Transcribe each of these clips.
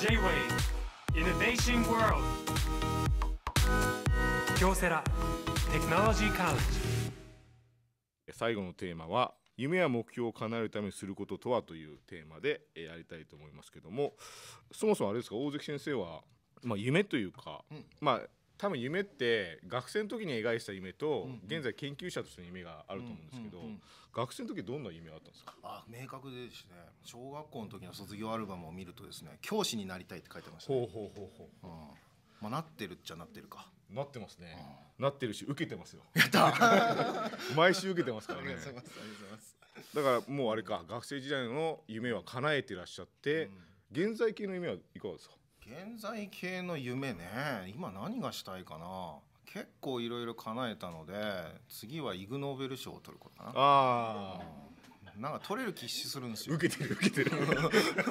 J-Wave Innovation w 京セラテクノロジーカウン最後のテーマは夢や目標を叶えるためにすることとはというテーマでやりたいと思いますけどもそもそもあれですか大関先生は、まあ、夢というか、うん、まあ多分夢って学生の時に描いた夢と現在研究者としての夢があると思うんですけど、学生の時どんな夢あったんですかあ明確でですね小学校の時の卒業アルバムを見るとですね教師になりたいって書いてました、ね、ほうほうほうほう、うんまあ、なってるっちゃなってるかなってますね、うん、なってるし受けてますよやった 毎週受けてますからねありがとうございますだからもうあれか学生時代の夢は叶えてらっしゃって、うん、現在系の夢はいかがですか現在系の夢ね今何がしたいかな結構いろいろ叶えたので次はイグ・ノーベル賞を取ることかなあなんか取れる気するんですよ受けてる受けてる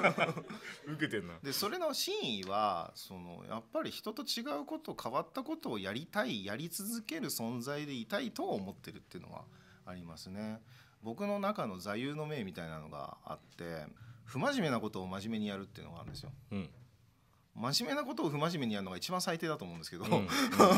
受けてんなでそれの真意はそのやっぱり人と違うこと変わったことをやりたいやり続ける存在でいたいと思ってるっていうのはありますね僕の中の座右の銘みたいなのがあって不真面目なことを真面目にやるっていうのがあるんですよ、うん真面目なことを不真面目にやるのが一番最低だと思うんですけど、うん、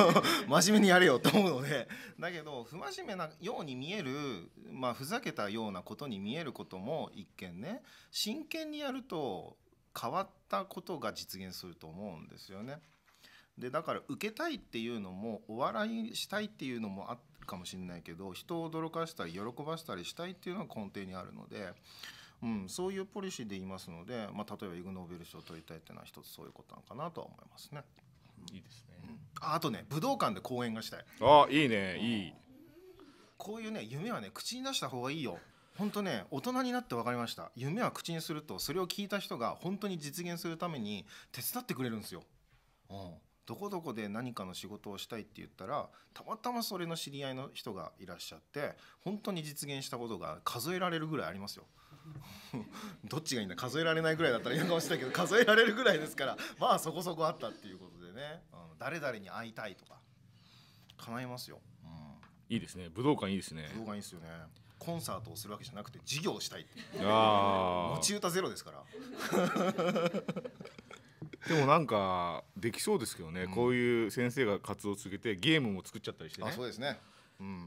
真面目にやれよと思うのでだけど不真面目なように見える、まあ、ふざけたようなことに見えることも一見ね真剣にやると変わったことが実現すると思うんですよね。でだから受けたいっていうのもお笑いしたいっていうのもあるかもしれないけど人を驚かしたり喜ばしたりしたいっていうのは根底にあるので。うん、そういうポリシーで言いますので、まあ、例えばイグ・ノーベル賞を取りたいっていうのは一つそういうことなのかなとは思いますね。いいですね、うん、ああとね武道館で講演がしたいあいいねいいこういうね夢はね口に出した方がいいよ本当ね大人になって分かりました夢は口にするとそれを聞いた人が本当に実現するために手伝ってくれるんですよ、うん、どこどこで何かの仕事をしたいって言ったらたまたまそれの知り合いの人がいらっしゃって本当に実現したことが数えられるぐらいありますよ どっちがいいんだ数えられないぐらいだったらのかもしれないけど数えられるぐらいですからまあそこそこあったっていうことでね、うん、誰々に会いたいとか叶いますよ、うん、いいですね武道館いいですね武道館いいですよねコンサートをするわけじゃなくて授業をしたいっていう持ち歌ゼロですから でもなんかできそうですけどね、うん、こういう先生が活動を続けてゲームも作っちゃったりしてねあそうですね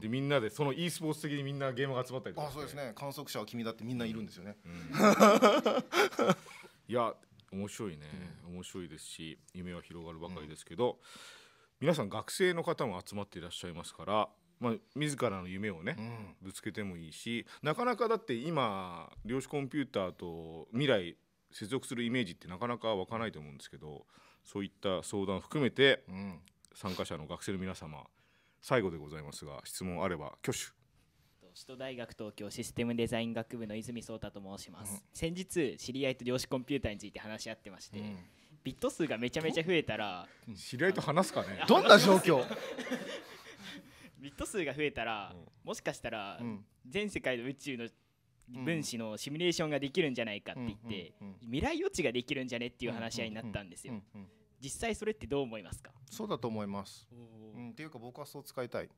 でみんなでその e スポーツ的にみんなゲームが集まったりとかあそうですね観測者は君だってみんないるんですよね、いや面白いね、面白いですし夢は広がるばかりですけど、皆さん学生の方も集まっていらっしゃいますからまあ、自らの夢をね、うん、ぶつけてもいいしなかなかだって今量子コンピューターと未来接続するイメージってなかなか湧かないと思うんですけどそういった相談含めて、うん、参加者の学生の皆様最後でございますが質問あれば挙手首都大学東京システムデザイン学部の泉壮太と申します、うん、先日知り合いと量子コンピューターについて話し合ってまして、うん、ビット数がめちゃめちゃ増えたら知り合いと話すかねどんな状況 ビット数が増えたら、うん、もしかしたら、全世界の宇宙の分子のシミュレーションができるんじゃないかって言って、未来予知ができるんじゃねっていう話し合いになったんですよ、実際それってどう思いますかそうだと思いますっていうか僕はそう使いたい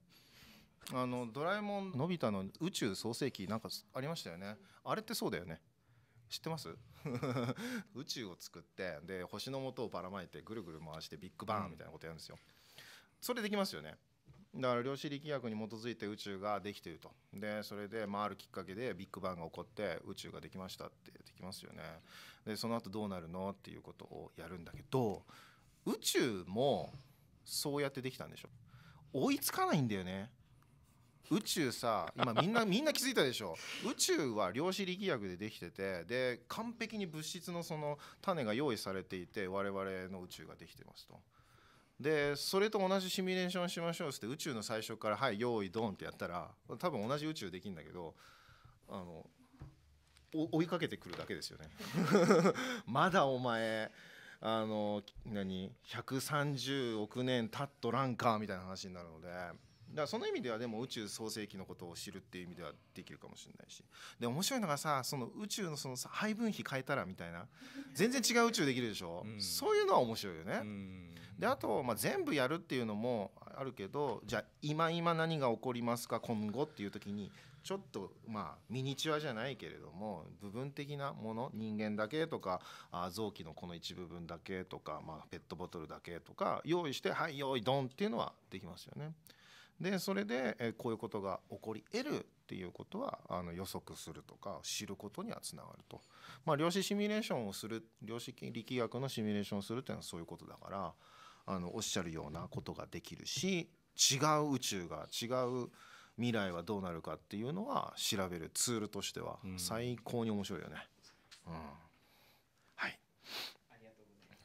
あのドラえもんのび太の宇宙創世記なんかありましたよねあれってそうだよね知ってます 宇宙を作ってで星の元をばらまいてぐるぐる回してビッグバーンみたいなことやるんですよ、それできますよねだから量子力学に基づいて宇宙ができているとでそれで、回るきっかけでビッグバンが起こって宇宙ができましたってできますよねでその後どうなるのっていうことをやるんだけど宇宙もそうやってできたんでしょ追いつかないんだよね宇宙さ今みんな みんな気づいたでしょ宇宙は量子力学でできててで完璧に物質のその種が用意されていて我々の宇宙ができてますと。でそれと同じシミュレーションしましょうって宇宙の最初から「はい用意ドン」ってやったら多分同じ宇宙できるんだけどあの追いかけてくるだけですよね まだお前あの何130億年たっとらんかみたいな話になるので。だからその意味ではでも宇宙創世記のことを知るっていう意味ではできるかもしれないしで面白いのがさその宇宙のその配分比変えたらみたいな全然違う宇宙できるでしょ、うん、そういうのは面白いよね。うん、であと、まあ、全部やるっていうのもあるけどじゃあ今今何が起こりますか今後っていう時にちょっとまあミニチュアじゃないけれども部分的なもの人間だけとかあ臓器のこの一部分だけとか、まあ、ペットボトルだけとか用意してはい用意ドンっていうのはできますよね。でそれで、えこういうことが起こり得るっていうことはあの予測するとか知ることにはつながると、まあ、量子シミュレーションをする量子力学のシミュレーションをするっていうのはそういうことだからあのおっしゃるようなことができるし違う宇宙が違う未来はどうなるかっていうのは調べるツールとしては最高に面白いよね。うん、はいあり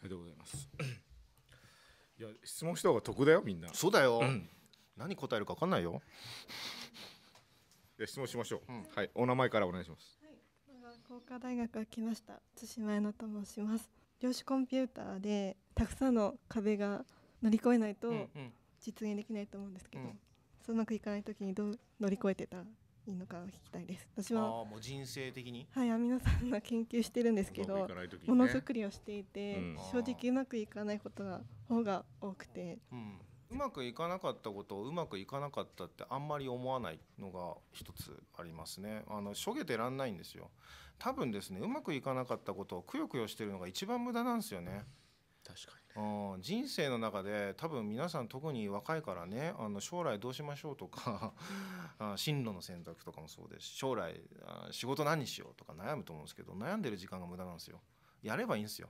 がとうございます。いや質問した方が得だよみんな。そうだよ。何答えるか分かんないよ。いや質問しましょう、うん、はいお名前からお願いします。はい工科大学が来ました。対馬のと申します。量子コンピューターでたくさんの壁が乗り越えないと実現できないと思うんですけど、うんうんうまくいかない時にどう乗り越えてたいいのかを聞きたいです私はあもう人生的にはいアミノ酸が研究してるんですけど、ものづくりをしていて、うん、正直うまくいかないことが方が多くて、うん、うまくいかなかったことをうまくいかなかったってあんまり思わないのが一つありますねあのしょげてらんないんですよ多分ですねうまくいかなかったことをくよくよしてるのが一番無駄なんですよね、うん確かに、ね、人生の中で多分皆さん特に若いからねあの将来どうしましょうとか 進路の選択とかもそうです将来仕事何にしようとか悩むと思うんですけど悩んでる時間が無駄なんですよやればいいんですよ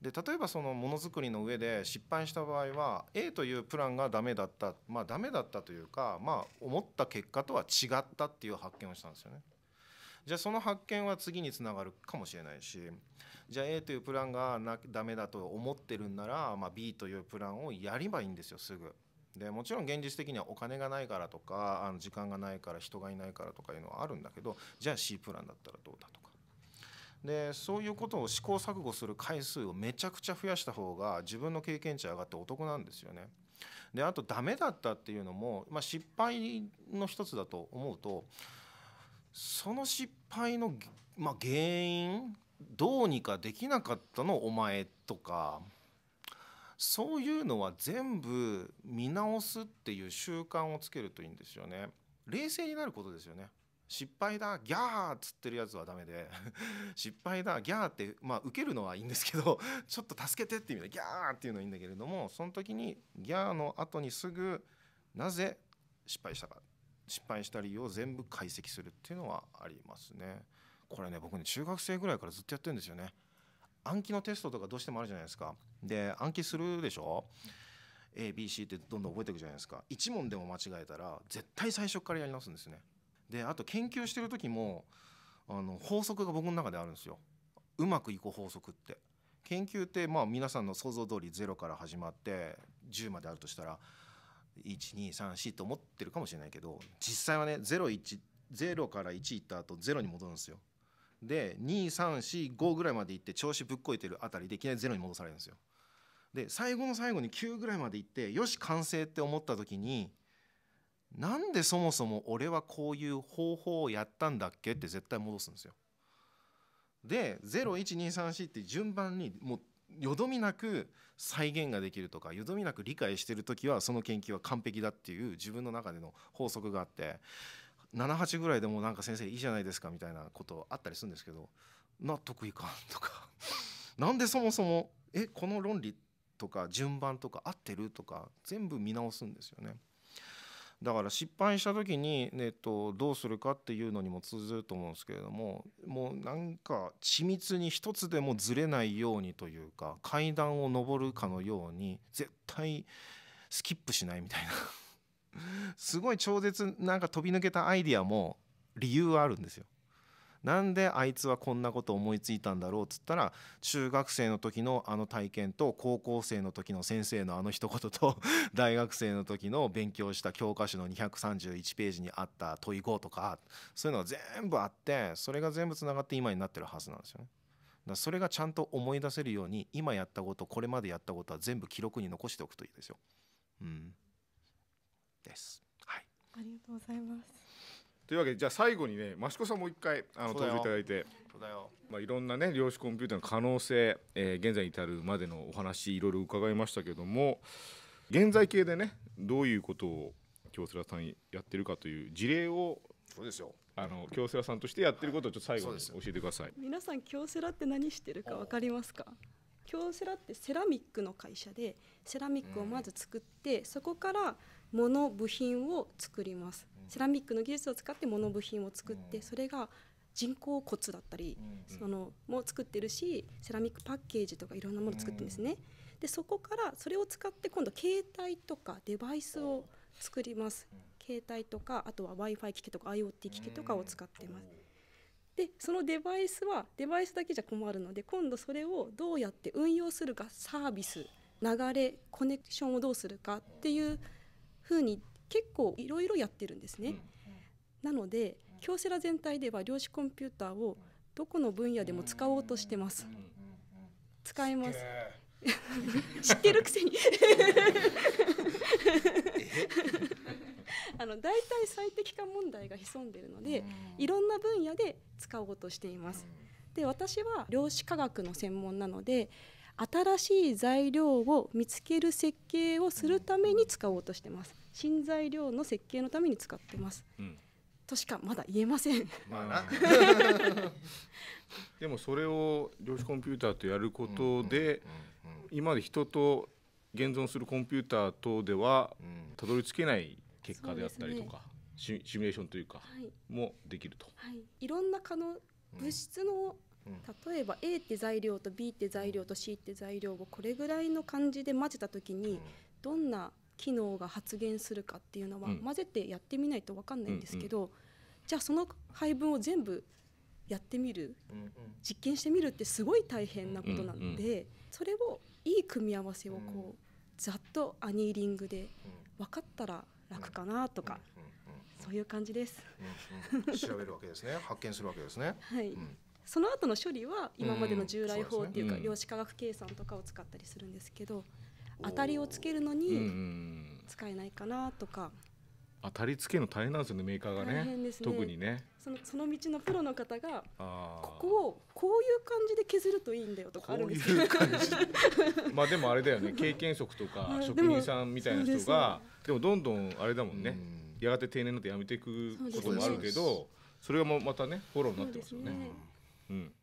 で例えばそのものづくりの上で失敗した場合は A というプランがダメだったまあダメだったというかまあ思った結果とは違ったっていう発見をしたんですよね。じゃあその発見は次につながるかもしれないしじゃあ A というプランがなダメだと思ってるんなら、まあ、B というプランをやればいいんですよすぐ。でもちろん現実的にはお金がないからとかあの時間がないから人がいないからとかいうのはあるんだけどじゃあ C プランだったらどうだとかでそういうことを試行錯誤する回数をめちゃくちゃ増やした方が自分の経験値上がってお得なんですよね。であとダメだったっていうのも、まあ、失敗の一つだと思うとその失敗の、まあ、原因どうにかできなかったのお前とかそういうのは全部見直すっていう習慣をつけるといいんですよね。冷静になることですよね。失敗だギャーっつってるやつはダメで 失敗だギャーってまあ受けるのはいいんですけど ちょっと助けてって意味でギャーっていうのはいいんだけれどもその時にギャーの後にすぐなぜ失敗したか失敗した理由を全部解析するっていうのはありますね。これね僕ね中学生ぐらいからずっとやってるんですよね。暗記のテストとかどうしてもあるじゃないですか。で暗記するでしょ ABC ってどんどん覚えていくじゃないですか1問でも間違えたら絶対最初からやり直すんですねであと研究してる時もあの法則が僕の中であるんですようまくいく法則って研究ってまあ皆さんの想像通り0から始まって10まであるとしたら1234と思ってるかもしれないけど実際はね010から1行った後0に戻るんですよ。で2345ぐらいまで行って調子ぶっこいてるあたりでいきなり0に戻されるんですよ。で最後の最後に9ぐらいまで行ってよし完成って思った時になんでそもそも俺はこういう方法をやったんだっけって絶対戻すんですよ。で01234って順番にもうよどみなく再現ができるとかよどみなく理解してる時はその研究は完璧だっていう自分の中での法則があって78ぐらいでもなんか先生いいじゃないですかみたいなことあったりするんですけど納得いかんとか なんでそもそもえこの論理とか順番とか合ってるとか全部見直すんですよね。だから失敗した時に、えっと、どうするかっていうのにも通ずると思うんですけれどももうなんか緻密に一つでもずれないようにというか階段を上るかのように絶対スキップしないみたいな すごい超絶なんか飛び抜けたアイディアも理由はあるんですよ。なんであいつはこんなこと思いついたんだろうっつったら中学生の時のあの体験と高校生の時の先生のあの一言と 大学生の時の勉強した教科書の231ページにあった問い5とかそういうのが全部あってそれが全部つながって今になってるはずなんですよね。だそれがちゃんと思い出せるように今やったことこれまでやったことは全部記録に残しておくといいですよ。うん、です。はい。ありがとうございます。というわけでじゃあ最後にね益子さんもう一回あの登場いただいてまあ、いろんなね量子コンピューターの可能性、えー、現在に至るまでのお話いろいろ伺いましたけども現在形でねどういうことを京セラさんやってるかという事例をそうですよあの京セラさんとしてやってることをちょっと最後に教えてください皆さん京セラって何してるか分かりますか京セラってセラミックの会社でセラミックをまず作って、うん、そこから物部品を作りますセラミックの技術を使って物部品を作ってそれが人工骨だったり、そのも作ってるしセラミックパッケージとかいろんなもの作ってるんですね。でそこからそれを使って今度携帯とかデバイスを作ります。携帯とかあとは w i f i 機器とか IoT 機器とかを使ってます。でそのデバイスはデバイスだけじゃ困るので今度それをどうやって運用するかサービス流れコネクションをどうするかっていうふうに結構いろいろやってるんですね。なので京セラ全体では量子コンピューターをどこの分野でも使おうとしてます。使えます。知ってるくせに あの大体最適化問題が潜んでるのでいろんな分野で使おうとしています。で私は量子科学の専門なので新しい材料を見つける設計をするために使おうとしてます新材料の設計のために使ってます、うん、としかまだ言えません、まあ、でもそれを量子コンピューターとやることで今まで人と現存するコンピューター等ではたどり着けない結果であったりとか、ね、シミュレーションというかもできると、はいい、いろんな可能物質の、うん例えば A って材料と B って材料と C って材料をこれぐらいの感じで混ぜた時にどんな機能が発現するかっていうのは混ぜてやってみないと分かんないんですけど、じゃあその配分を全部やってみる、実験してみるってすごい大変なことなので、それをいい組み合わせをこうざっとアニーリングで分かったら楽かなとか、そういう感じです、調べるわけですね発見するわけですね。はい、うんその後の処理は今までの従来法っていうか量子化学計算とかを使ったりするんですけど当たりをつけるのに使えないかなとか当たりつけの大変なんですよねメーカーがね、ね、特にねそのその道のプロの方がここをこういう感じで削るといいんだよとかあるんですど。まあでもあれだよね経験則とか 職人さんみたいな人がでもどんどんあれだもんね、やがて定年になてやめていくこともあるけどそれがまたねフォローになってますよね。Hmm.